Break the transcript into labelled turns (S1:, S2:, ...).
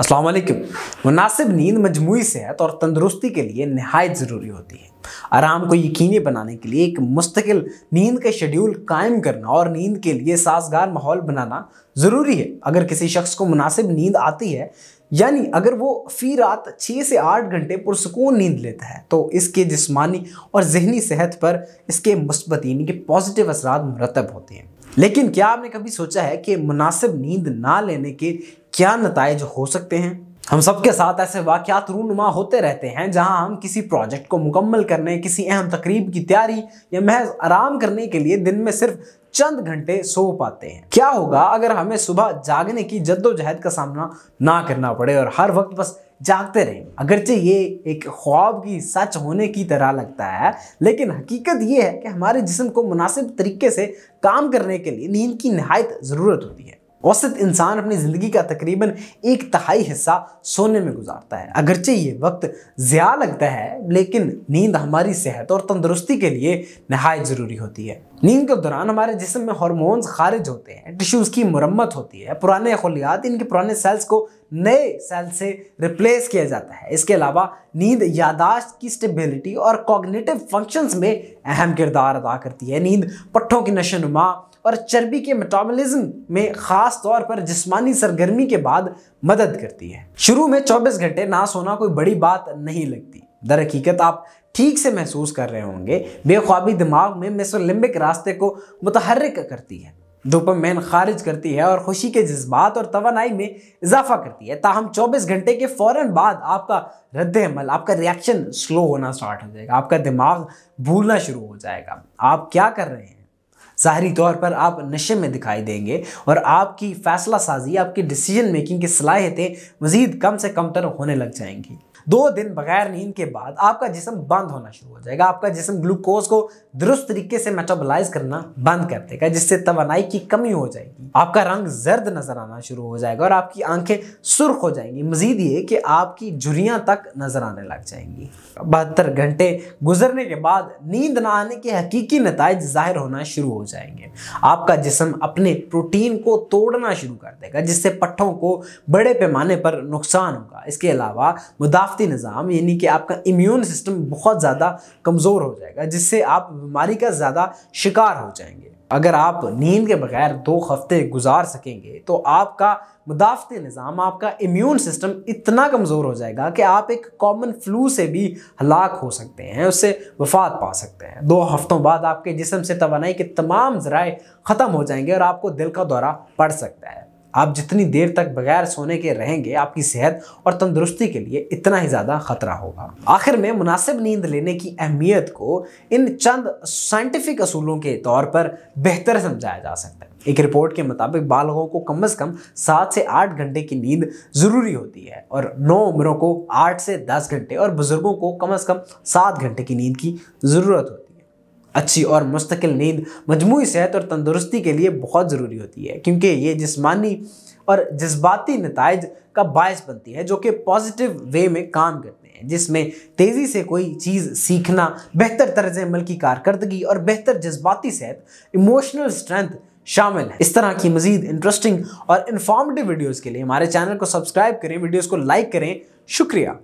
S1: असलम मुनासिब नींद मजमू सेहत तो और तंदरुस्ती के लिए नहायत ज़रूरी होती है आराम को यकीनी बनाने के लिए एक मुस्तकिल नींद का शेड्यूल कायम करना और नींद के लिए साजगार माहौल बनाना ज़रूरी है अगर किसी शख्स को मुनासिब नींद आती है यानी अगर वो फी रात छः से आठ घंटे पुरसकून नींद लेता है तो इसके जिसमानी और जहनी सेहत पर इसके मस्बत यानी कि पॉजिटिव असरा मरतब होते हैं लेकिन क्या आपने कभी सोचा है कि मुनासिब नींद ना लेने के क्या नतज हो सकते हैं हम सबके साथ ऐसे वाक्यात रूनुमा होते रहते हैं जहां हम किसी प्रोजेक्ट को मुकम्मल करने किसी अहम तकरीब की तैयारी या महज आराम करने के लिए दिन में सिर्फ चंद घंटे सो पाते हैं क्या होगा अगर हमें सुबह जागने की जद्दोजहद का सामना ना करना पड़े और हर वक्त बस जागते रहें अगरचे ये एक ख्वाब की सच होने की तरह लगता है लेकिन हकीकत ये है कि हमारे जिसम को मुनासिब तरीके से काम करने के लिए नींद की नहायत ज़रूरत होती है औसत इंसान अपनी ज़िंदगी का तकरीबन एक तहाई हिस्सा सोने में गुजारता है अगरचे ये वक्त ज़्यादा लगता है लेकिन नींद हमारी सेहत और तंदुरुस्ती के लिए नहाय ज़रूरी होती है नींद के दौरान हमारे जिसम में हॉर्मोन्स खारिज होते हैं टिश्यूज़ की मरम्मत होती है पुराने अखलियात इनके पुराने सेल्स को नए सेल से रिप्लेस किया जाता है इसके अलावा नींद यादाश्त की स्टेबिलिटी और कॉग्निटिव फंक्शंस में अहम किरदार अदा करती है नींद पट्ठों की नशोनुमा और चर्बी के मेटाबॉलिज्म में खास तौर पर जिस्मानी सरगर्मी के बाद मदद करती है शुरू में 24 घंटे ना सोना कोई बड़ी बात नहीं लगती दर हकीकत आप ठीक से महसूस कर रहे होंगे बेख्वाबी दिमाग में मेसोलिम्बिक रास्ते को मुतहरक करती है डोपामाइन खारिज करती है और खुशी के जज्बात और तोानाई में इजाफा करती है ताहम 24 घंटे के फ़ौरन बाद आपका रद्द अमल आपका रिएक्शन स्लो होना स्टार्ट हो जाएगा आपका दिमाग भूलना शुरू हो जाएगा आप क्या कर रहे हैं ज़ाहरी तौर पर आप नशे में दिखाई देंगे और आपकी फ़ैसला साजी आपकी डिसीजन मेकिंग की सलाहियतें मज़ीद कम से कम तर होने लग जाएंगी दो दिन बगैर नींद के बाद आपका जिसम बंद होना शुरू हो जाएगा आपका जिसम ग्लूकोज को दुरुस्त तरीके से मेटाबोलाइज करना बंद कर देगा जिससे तोानाई की कमी हो जाएगी आपका रंग जर्द नजर आना शुरू हो जाएगा और आपकी आंखें सुर्ख हो जाएंगी मजीद ये कि आपकी झुरियाँ तक नजर आने लग जाएंगी बहत्तर घंटे गुजरने के बाद नींद ना आने के हकीकी नतज ज़ाहिर होना शुरू हो जाएंगे आपका जिसम अपने प्रोटीन को तोड़ना शुरू कर देगा जिससे पट्टों को बड़े पैमाने पर नुकसान होगा इसके अलावा मुदाफती निज़ाम यानी कि आपका इम्यून सिस्टम बहुत ज़्यादा कमज़ोर हो जाएगा जिससे आप बीमारी का ज़्यादा शिकार हो जाएंगे अगर आप नींद के बगैर दो हफ्ते गुजार सकेंगे तो आपका मुदाफ़ती निज़ाम आपका इम्यून सिस्टम इतना कमज़ोर हो जाएगा कि आप एक कॉमन फ्लू से भी हलाक हो सकते हैं उससे वफात पा सकते हैं दो हफ्तों बाद आपके जिसम से तोानाई के तमाम ज़राए ख़त्म हो जाएंगे और आपको दिल का दौरा पड़ सकता है आप जितनी देर तक बगैर सोने के रहेंगे आपकी सेहत और तंदुरुस्ती के लिए इतना ही ज़्यादा खतरा होगा आखिर में मुनासिब नींद लेने की अहमियत को इन चंद साइंटिफिक असूलों के तौर पर बेहतर समझाया जा सकता है एक रिपोर्ट के मुताबिक बालगों को कम से कम सात से आठ घंटे की नींद ज़रूरी होती है और नौ उम्रों को आठ से दस घंटे और बुज़ुर्गों को कम से कम सात घंटे की नींद की ज़रूरत होती है अच्छी और मुस्तकिल नींद मजमू सेहत और तंदुरुस्ती के लिए बहुत ज़रूरी होती है क्योंकि ये जिसमानी और जज्बाती नतज का बायस बनती है जो कि पॉजिटिव वे में काम करते हैं जिसमें तेज़ी से कोई चीज़ सीखना बेहतर तर्ज अमल की कारकर्दगी और बेहतर जज्बाती सेहत इमोशनल स्ट्रेंथ शामिल है इस तरह की मजीद इंटरेस्टिंग और इन्फॉर्मेटिव वीडियोज़ के लिए हमारे चैनल को सब्सक्राइब करें वीडियोज़ को लाइक करें शुक्रिया